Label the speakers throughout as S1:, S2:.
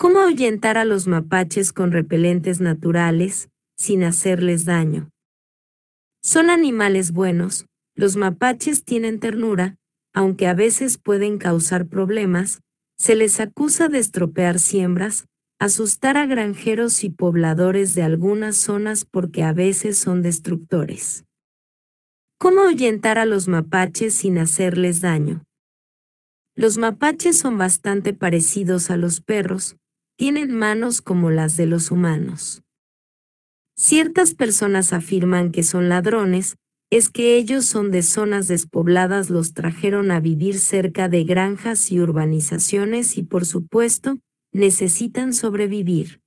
S1: ¿Cómo ahuyentar a los mapaches con repelentes naturales, sin hacerles daño? Son animales buenos, los mapaches tienen ternura, aunque a veces pueden causar problemas, se les acusa de estropear siembras, asustar a granjeros y pobladores de algunas zonas porque a veces son destructores. ¿Cómo ahuyentar a los mapaches sin hacerles daño? Los mapaches son bastante parecidos a los perros, tienen manos como las de los humanos. Ciertas personas afirman que son ladrones, es que ellos son de zonas despobladas, los trajeron a vivir cerca de granjas y urbanizaciones y por supuesto, necesitan sobrevivir.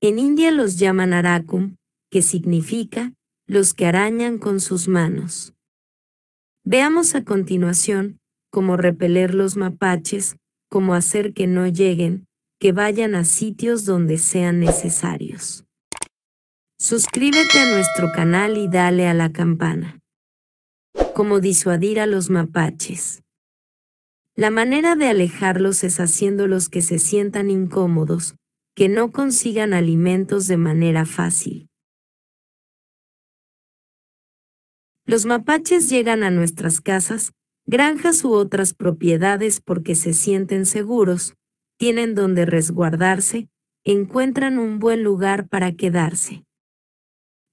S1: En India los llaman arakum, que significa los que arañan con sus manos. Veamos a continuación cómo repeler los mapaches, cómo hacer que no lleguen, que vayan a sitios donde sean necesarios. Suscríbete a nuestro canal y dale a la campana. Cómo disuadir a los mapaches. La manera de alejarlos es haciéndolos que se sientan incómodos, que no consigan alimentos de manera fácil. Los mapaches llegan a nuestras casas, granjas u otras propiedades porque se sienten seguros, tienen donde resguardarse, encuentran un buen lugar para quedarse.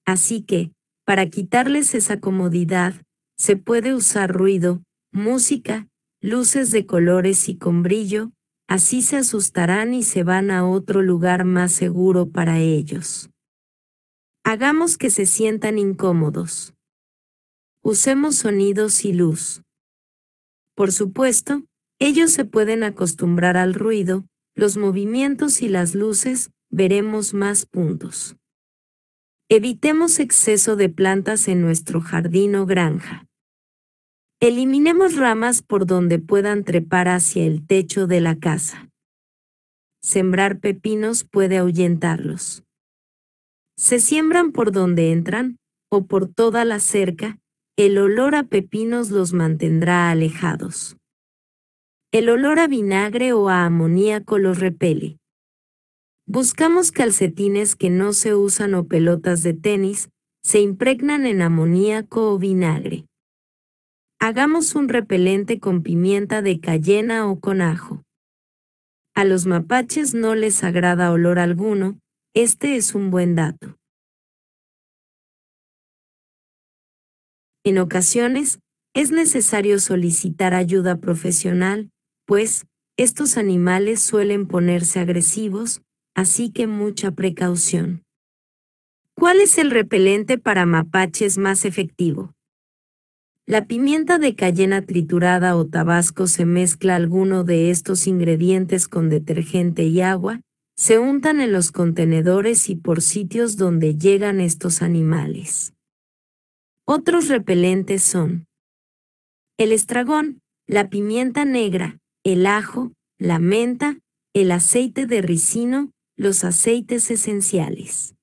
S1: Así que, para quitarles esa comodidad, se puede usar ruido, música, luces de colores y con brillo, así se asustarán y se van a otro lugar más seguro para ellos. Hagamos que se sientan incómodos. Usemos sonidos y luz. Por supuesto, ellos se pueden acostumbrar al ruido, los movimientos y las luces, veremos más puntos. Evitemos exceso de plantas en nuestro jardín o granja. Eliminemos ramas por donde puedan trepar hacia el techo de la casa. Sembrar pepinos puede ahuyentarlos. Se siembran por donde entran o por toda la cerca, el olor a pepinos los mantendrá alejados. El olor a vinagre o a amoníaco los repele. Buscamos calcetines que no se usan o pelotas de tenis, se impregnan en amoníaco o vinagre. Hagamos un repelente con pimienta de cayena o con ajo. A los mapaches no les agrada olor alguno, este es un buen dato. En ocasiones, es necesario solicitar ayuda profesional, pues estos animales suelen ponerse agresivos, así que mucha precaución. ¿Cuál es el repelente para mapaches más efectivo? La pimienta de cayena triturada o tabasco se mezcla alguno de estos ingredientes con detergente y agua, se untan en los contenedores y por sitios donde llegan estos animales. Otros repelentes son el estragón, la pimienta negra, el ajo, la menta, el aceite de ricino, los aceites esenciales.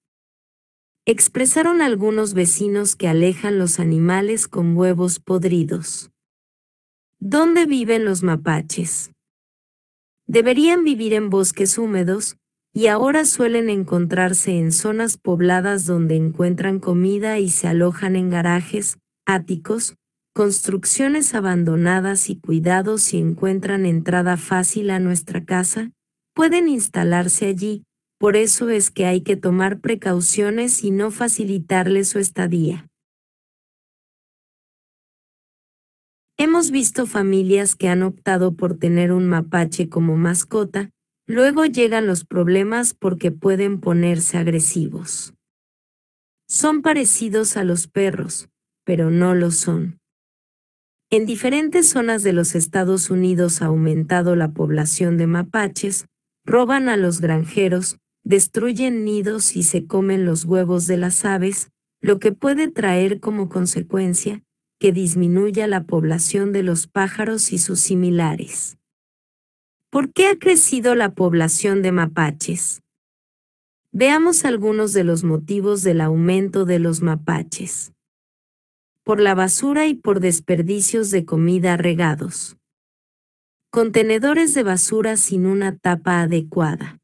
S1: Expresaron algunos vecinos que alejan los animales con huevos podridos. ¿Dónde viven los mapaches? Deberían vivir en bosques húmedos, y ahora suelen encontrarse en zonas pobladas donde encuentran comida y se alojan en garajes, áticos, construcciones abandonadas y cuidados si encuentran entrada fácil a nuestra casa, pueden instalarse allí, por eso es que hay que tomar precauciones y no facilitarles su estadía. Hemos visto familias que han optado por tener un mapache como mascota, luego llegan los problemas porque pueden ponerse agresivos. Son parecidos a los perros, pero no lo son. En diferentes zonas de los Estados Unidos ha aumentado la población de mapaches, roban a los granjeros, destruyen nidos y se comen los huevos de las aves, lo que puede traer como consecuencia que disminuya la población de los pájaros y sus similares. ¿Por qué ha crecido la población de mapaches? Veamos algunos de los motivos del aumento de los mapaches por la basura y por desperdicios de comida regados. Contenedores de basura sin una tapa adecuada.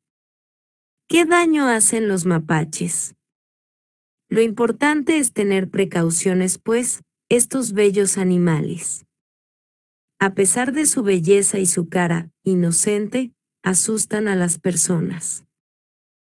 S1: ¿Qué daño hacen los mapaches? Lo importante es tener precauciones, pues, estos bellos animales. A pesar de su belleza y su cara, inocente, asustan a las personas.